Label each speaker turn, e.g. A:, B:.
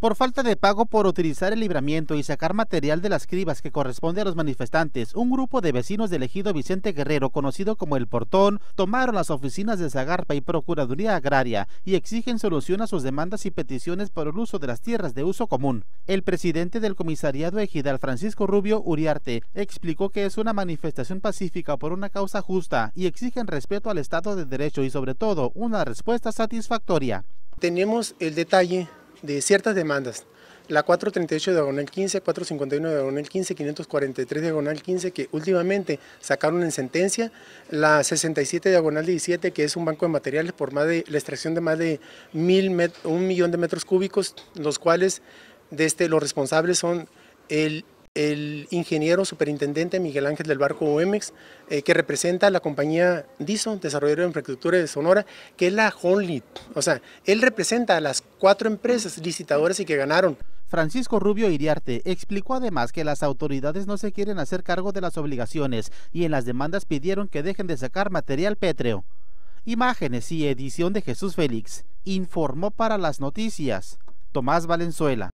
A: Por falta de pago por utilizar el libramiento y sacar material de las cribas que corresponde a los manifestantes, un grupo de vecinos del ejido Vicente Guerrero, conocido como El Portón, tomaron las oficinas de Zagarpa y Procuraduría Agraria y exigen solución a sus demandas y peticiones por el uso de las tierras de uso común. El presidente del comisariado ejidal Francisco Rubio Uriarte explicó que es una manifestación pacífica por una causa justa y exigen
B: respeto al Estado de Derecho y sobre todo una respuesta satisfactoria. Tenemos el detalle de ciertas demandas. La 438 diagonal 15, 451 diagonal 15, 543 diagonal 15 que últimamente sacaron en sentencia, la 67 diagonal 17 que es un banco de materiales por más de la extracción de más de un millón de metros cúbicos, los cuales de este, los responsables son el el ingeniero superintendente Miguel Ángel del Barco Uemex, eh, que representa a la compañía Dison, Desarrolladora de Infraestructura de Sonora, que es la Honlit. O sea, él representa a las cuatro empresas licitadoras y que ganaron. Francisco Rubio Iriarte explicó además que las
A: autoridades no se quieren hacer cargo de las obligaciones y en las demandas pidieron que dejen de sacar material pétreo. Imágenes y edición de Jesús Félix informó para las noticias Tomás Valenzuela.